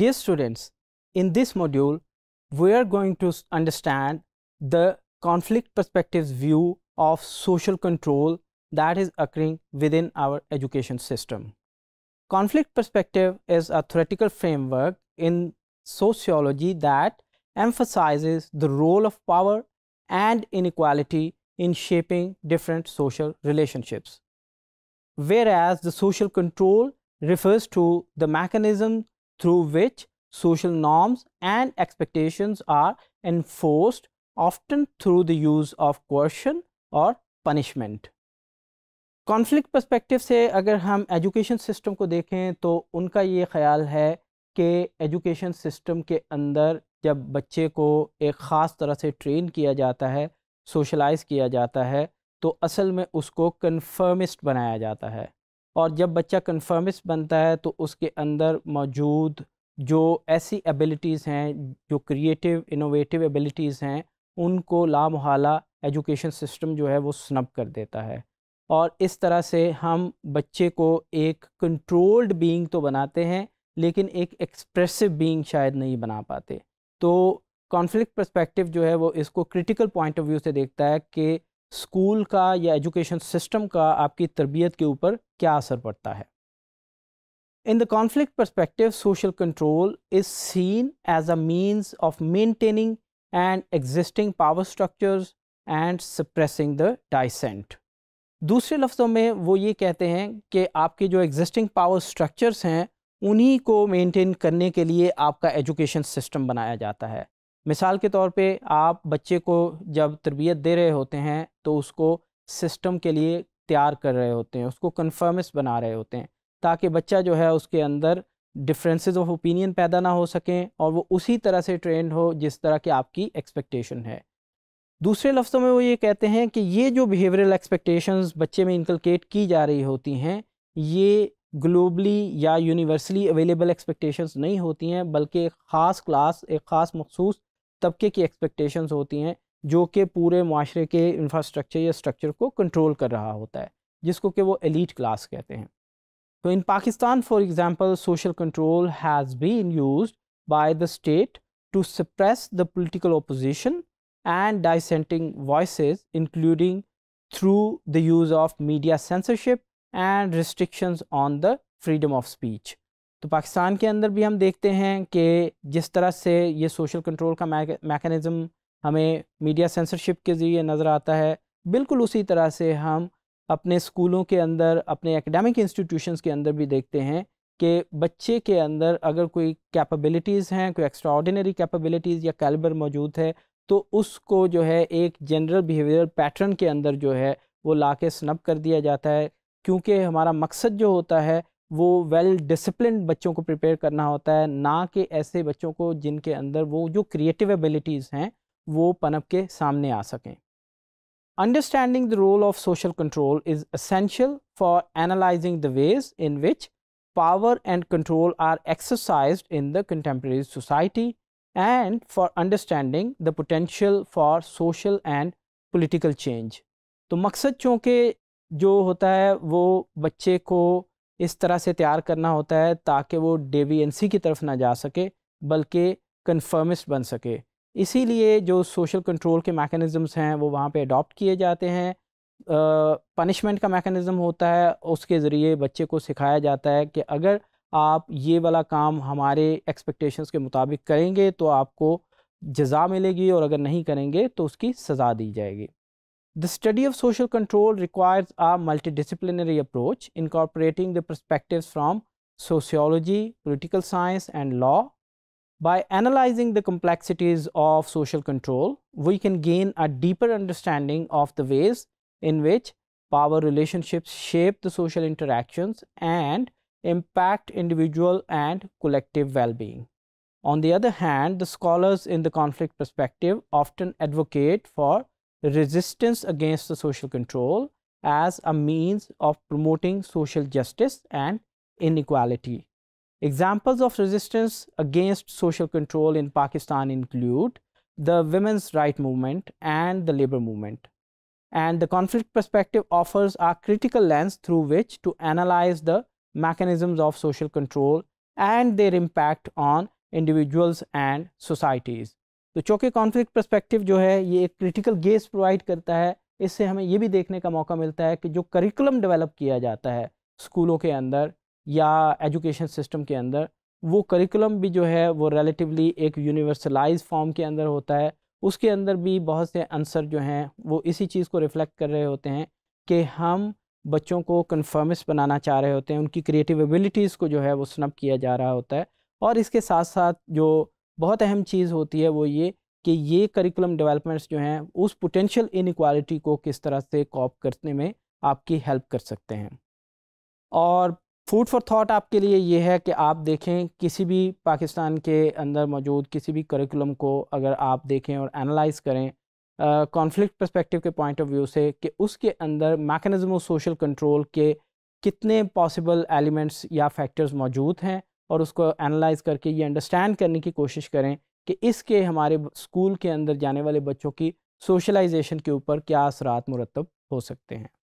Dear students, in this module, we are going to understand the conflict perspectives view of social control that is occurring within our education system. Conflict perspective is a theoretical framework in sociology that emphasizes the role of power and inequality in shaping different social relationships. Whereas the social control refers to the mechanism through which social norms and expectations are enforced often through the use of coercion और punishment conflict perspective से अगर हम education system को देखें तो उनका ये ख्याल है कि एजुकेशन सिस्टम के अंदर जब बच्चे को एक ख़ास तरह से ट्रेन किया जाता है सोशलाइज किया जाता है तो असल में उसको कन्फर्मिस्ट बनाया जाता है और जब बच्चा कन्फर्मिस्ट बनता है तो उसके अंदर मौजूद जो ऐसी एबिलिटीज़ हैं जो क्रिएटिव इनोवेटिव एबिलिटीज़ हैं उनको लामहला एजुकेशन सिस्टम जो है वो स्नब कर देता है और इस तरह से हम बच्चे को एक कंट्रोल्ड बीइंग तो बनाते हैं लेकिन एक एक्सप्रेसिव बीइंग शायद नहीं बना पाते तो कॉन्फ्लिक्ट पर्सपेक्टिव जो है वो इसको क्रिटिकल पॉइंट ऑफ व्यू से देखता है कि स्कूल का या एजुकेशन सिस्टम का आपकी तरबियत के ऊपर क्या असर पड़ता है in the conflict perspective social control is seen as a means of maintaining and existing power structure and suppressing the dissent दूसरे लफ्जों में वो ये कहते हैं कि आपके जो एग्जिस्टिंग पावर स्ट्रक्चर्स हैं उन्हीं को मेनटेन करने के लिए आपका एजुकेशन सिस्टम बनाया जाता है मिसाल के तौर पे आप बच्चे को जब तरबियत दे रहे होते हैं तो उसको सिस्टम के लिए तैयार कर रहे होते हैं उसको कन्फर्मस बना रहे होते हैं ताकि बच्चा जो है उसके अंदर डिफरेंसेस ऑफ ओपिनियन पैदा ना हो सकें और वो उसी तरह से ट्रेंड हो जिस तरह की आपकी एक्सपेक्टेशन है दूसरे लफ्ज़ों में वो ये कहते हैं कि ये जो बिहेवियरल एक्सपेक्टेशंस बच्चे में इनकलकेट की जा रही होती हैं ये ग्लोबली या यूनिवर्सली अवेलेबल एक्सपेक्टेशंस नहीं होती हैं बल्कि एक ख़ास क्लास एक ख़ास मखसूस तबके की एक्सपेक्टेशंस होती हैं जो कि पूरे माशरे के इंफ्रास्ट्रक्चर या स्ट्रक्चर को कंट्रोल कर रहा होता है जिसको कि वो एलिट क्लास कहते हैं तो in Pakistan for example social control has been use by the state to suppress the political opposition and dissenting voice including through the use of media censorship and restrictions on the freedom of speech तो पाकिस्तान के अंदर भी हम देखते हैं कि जिस तरह से ये सोशल कंट्रोल का मैकेनिज़्म हमें मीडिया सेंसरशिप के ज़रिए नज़र आता है बिल्कुल उसी तरह से हम अपने स्कूलों के अंदर अपने एकेडमिक इंस्टीट्यूशंस के अंदर भी देखते हैं कि बच्चे के अंदर अगर कोई कैपेबिलिटीज़ हैं कोई एक्स्ट्राऑर्डिनरी कैपेबिलिटीज़ या कैलिबर मौजूद है तो उसको जो है एक जनरल बिहेवियर पैटर्न के अंदर जो है वो ला के स्नब कर दिया जाता है क्योंकि हमारा मकसद जो होता है वो वेल डिसप्लिन बच्चों को प्रिपेयर करना होता है ना कि ऐसे बच्चों को जिनके अंदर वो जो क्रिएटिव एबिलिटीज़ हैं वो पनप के सामने आ सकें understanding the role of social control is essential for analyzing the ways in which power and control are exercise in the contemporary society and for understanding the potential for social and political change तो मकसद चूँकि जो होता है वो बच्चे को इस तरह से तैयार करना होता है ताकि वो डेवियंसी की तरफ ना जा सके बल्कि कन्फर्मिस्ट बन सके इसीलिए जो सोशल कंट्रोल के मैकेनिज़म्स हैं वो वहाँ पे अडॉप्ट किए जाते हैं पनिशमेंट का मैकेनिज़म होता है उसके ज़रिए बच्चे को सिखाया जाता है कि अगर आप ये वाला काम हमारे एक्सपेक्टेशंस के मुताबिक करेंगे तो आपको जजा मिलेगी और अगर नहीं करेंगे तो उसकी सज़ा दी जाएगी The study of social control requires a multidisciplinary approach incorporating the perspectives from sociology, political science and law. By analyzing the complexities of social control, we can gain a deeper understanding of the ways in which power relationships shape the social interactions and impact individual and collective well-being. On the other hand, the scholars in the conflict perspective often advocate for resistance against the social control as a means of promoting social justice and inequality. Examples of resistance against social control in Pakistan include the women's right movement and the labor movement. And the conflict perspective offers a critical lens through which to analyze the mechanisms of social control and their impact on individuals and societies. तो चौके conflict perspective जो है ये एक critical guess provide करता है इससे हमें ये भी देखने का मौका मिलता है कि जो करिकुलम डेवलप किया जाता है स्कूलों के अंदर या एजुकेशन सिस्टम के अंदर वो करिकुलम भी जो है वो रिलेटिवली एक यूनिवर्सलाइज फॉर्म के अंदर होता है उसके अंदर भी बहुत से आंसर जो हैं वो इसी चीज़ को रिफ्लेक्ट कर रहे होते हैं कि हम बच्चों को कन्फर्मिस्ट बनाना चाह रहे होते हैं उनकी क्रिएटिव एबिलिटीज़ को जो है वो स्नप किया जा रहा होता है और इसके साथ साथ जो बहुत अहम चीज़ होती है वो ये कि ये करिकुलम डेवलपमेंट्स जो हैं उस पोटेंशियल इनक्वालिटी को किस तरह से कॉप करने में आपकी हेल्प कर सकते हैं और फूड फॉर थॉट आपके लिए ये है कि आप देखें किसी भी पाकिस्तान के अंदर मौजूद किसी भी करिकुलम को अगर आप देखें और एनालाइज करें कॉन्फ्लिक्ट uh, पर्सपेक्टिव के पॉइंट ऑफ व्यू से कि उसके अंदर मैकेनिज्म ऑफ सोशल कंट्रोल के कितने पॉसिबल एलिमेंट्स या फैक्टर्स मौजूद हैं और उसको एनालाइज करके ये अंडरस्टैंड करने की कोशिश करें कि इसके हमारे स्कूल के अंदर जाने वाले बच्चों की सोशलाइजेशन के ऊपर क्या असरात मुरतब हो सकते हैं